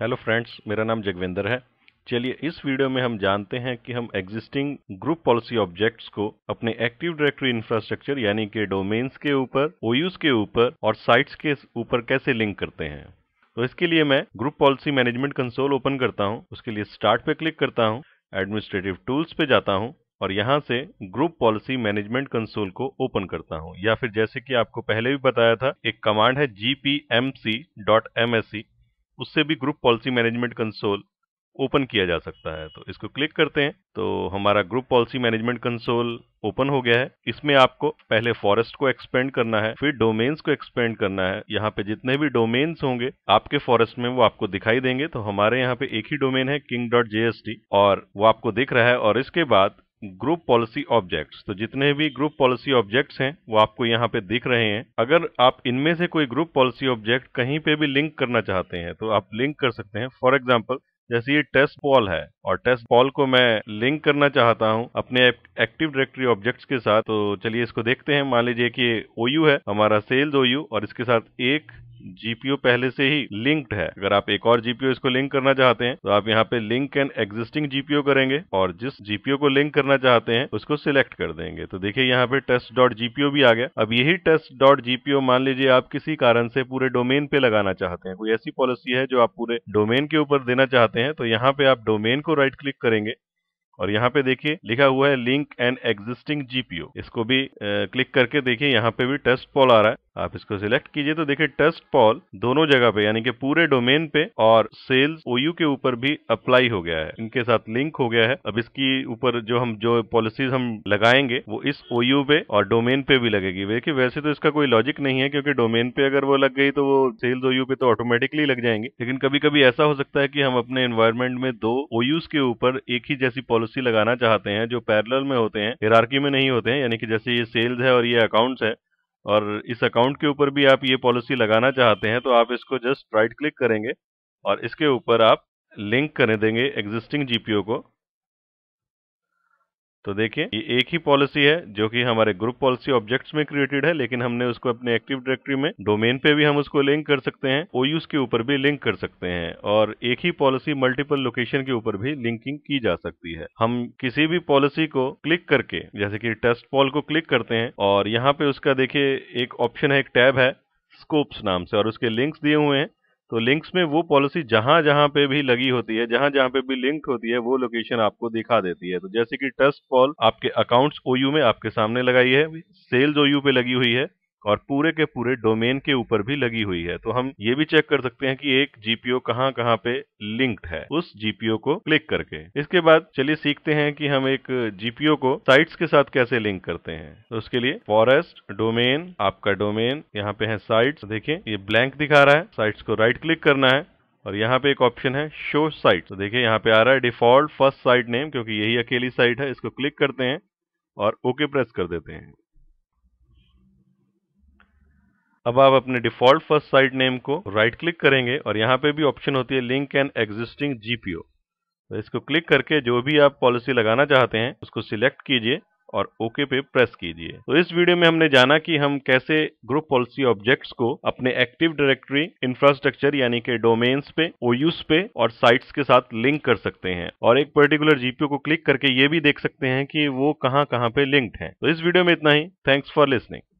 hello friends मेरा नाम जगविंदर है चलिए इस वीडियो में हम जानते हैं कि हम एग्जिस्टिंग ग्रुप पॉलिसी ऑब्जेक्ट्स को अपने एक्टिव डायरेक्टरी इंफ्रास्ट्रक्चर यानी कि डोमेन्स के ऊपर ओयूज के ऊपर और साइट्स के ऊपर कैसे लिंक करते हैं तो इसके लिए मैं group policy management console open करता हूँ उसके लिए स्टार्ट पे क्लिक करता हूँ एडमिनिस्ट्रेटिव टूल्स पे जाता हूँ और यहाँ से ग्रुप पॉलिसी मैनेजमेंट कंसोल को ओपन करता हूँ या फिर जैसे कि आपको पहले भी बताया था एक कमांड है gpmc.msc उससे भी group policy management console open किया जा सकता है तो इसको क्लिक करते हैं तो हमारा group policy management console open हो गया है इसमें आपको पहले फॉरेस्ट को एक्सपेंड करना है फिर डोमेन्स को एक्सपेंड करना है यहाँ पे जितने भी डोमेन्स होंगे आपके फॉरेस्ट में वो आपको दिखाई देंगे तो हमारे यहाँ पे एक ही डोमेन है किंग डॉट और वो आपको दिख रहा है और इसके बाद ग्रुप पॉलिसी ऑब्जेक्ट्स तो जितने भी ग्रुप पॉलिसी ऑब्जेक्ट्स हैं वो आपको यहाँ पे दिख रहे हैं अगर आप इनमें से कोई ग्रुप पॉलिसी ऑब्जेक्ट कहीं पे भी लिंक करना चाहते हैं तो आप लिंक कर सकते हैं फॉर एग्जाम्पल जैसे ये टेस्ट पॉल है और टेस्ट पॉल को मैं लिंक करना चाहता हूँ अपने एक्टिव डायरेक्टरी ऑब्जेक्ट्स के साथ तो चलिए इसको देखते हैं मान लीजिए कि ओयू है हमारा सेल्स ओयू और इसके साथ एक जीपीओ पहले से ही लिंक्ड है अगर आप एक और जीपीओ इसको लिंक करना चाहते हैं तो आप यहाँ पे लिंक एंड एग्जिस्टिंग जीपीओ करेंगे और जिस जीपीओ को लिंक करना चाहते हैं उसको सिलेक्ट कर देंगे तो देखिए यहाँ पे टेस्ट डॉट जीपीओ भी आ गया अब यही टेस्ट डॉट जीपीओ मान लीजिए आप किसी कारण से पूरे डोमेन पे लगाना चाहते हैं कोई ऐसी पॉलिसी है जो आप पूरे डोमेन के ऊपर देना चाहते हैं तो यहाँ पे आप डोमेन को राइट क्लिक करेंगे और यहाँ पे देखिए लिखा हुआ है लिंक एंड एग्जिस्टिंग जीपीओ इसको भी ए, क्लिक करके देखिए यहाँ पे भी टेस्ट पॉल आ रहा है आप इसको सिलेक्ट कीजिए तो देखिए टेस्ट पॉल दोनों जगह पे यानी कि पूरे डोमेन पे और सेल्स ओयू के ऊपर भी अप्लाई हो गया है इनके साथ लिंक हो गया है अब इसकी ऊपर जो हम जो पॉलिसीज हम लगाएंगे वो इस ओयू पे और डोमेन पे भी लगेगी देखिए वैसे तो इसका कोई लॉजिक नहीं है क्योंकि डोमेन पे अगर वो लग गई तो वो सेल्स ओयू पे तो ऑटोमेटिकली लग जाएंगे लेकिन कभी कभी ऐसा हो सकता है कि हम अपने एनवायरमेंट में दो ओयूज के ऊपर एक ही जैसी पॉलिसी लगाना चाहते हैं जो पैरल में होते हैं हिरार्की में नहीं होते हैं यानी कि जैसे ये सेल्स है और ये अकाउंट्स है और इस अकाउंट के ऊपर भी आप ये पॉलिसी लगाना चाहते हैं तो आप इसको जस्ट राइट क्लिक करेंगे और इसके ऊपर आप लिंक करें देंगे एग्जिस्टिंग जीपीओ को तो देखिए ये एक ही पॉलिसी है जो कि हमारे ग्रुप पॉलिसी ऑब्जेक्ट्स में क्रिएटेड है लेकिन हमने उसको अपने एक्टिव डायरेक्टरी में डोमेन पे भी हम उसको लिंक कर सकते हैं ओयूज के ऊपर भी लिंक कर सकते हैं और एक ही पॉलिसी मल्टीपल लोकेशन के ऊपर भी लिंकिंग की जा सकती है हम किसी भी पॉलिसी को क्लिक करके जैसे कि टेस्ट पॉल को क्लिक करते हैं और यहाँ पे उसका देखिए एक ऑप्शन है एक टैब है स्कोप्स नाम से और उसके लिंक्स दिए हुए हैं तो लिंक्स में वो पॉलिसी जहां जहां पे भी लगी होती है जहां जहां पे भी लिंक होती है वो लोकेशन आपको दिखा देती है तो जैसे कि ट्रस्ट पॉल आपके अकाउंट्स ओयू में आपके सामने लगाई है सेल्स ओयू पे लगी हुई है और पूरे के पूरे डोमेन के ऊपर भी लगी हुई है तो हम ये भी चेक कर सकते हैं कि एक जीपीओ कहाँ कहाँ पे लिंक्ड है उस जीपीओ को क्लिक करके इसके बाद चलिए सीखते हैं कि हम एक जीपीओ को साइट्स के साथ कैसे लिंक करते हैं तो उसके लिए फॉरेस्ट डोमेन आपका डोमेन यहाँ पे है साइट्स देखिये ये ब्लैंक दिखा रहा है साइट्स को राइट क्लिक करना है और यहाँ पे एक ऑप्शन है शो साइट तो देखिए यहाँ पे आ रहा है डिफॉल्ट फर्स्ट साइट नेम क्योंकि यही अकेली साइट है इसको क्लिक करते हैं और ओके प्रेस कर देते हैं अब आप अपने डिफॉल्ट फर्स्ट साइट नेम को राइट क्लिक करेंगे और यहाँ पे भी ऑप्शन होती है लिंक एन एग्जिस्टिंग जीपीओ तो इसको क्लिक करके जो भी आप पॉलिसी लगाना चाहते हैं उसको सिलेक्ट कीजिए और ओके पे प्रेस कीजिए तो इस वीडियो में हमने जाना कि हम कैसे ग्रुप पॉलिसी ऑब्जेक्ट्स को अपने एक्टिव डायरेक्टरी इंफ्रास्ट्रक्चर यानी कि डोमेन्स पे ओयूस पे और साइट्स के साथ लिंक कर सकते हैं और एक पर्टिकुलर जीपीओ को क्लिक करके ये भी देख सकते हैं कि वो कहाँ कहाँ पे लिंक्ड है तो इस वीडियो में इतना ही थैंक्स फॉर लिसनिंग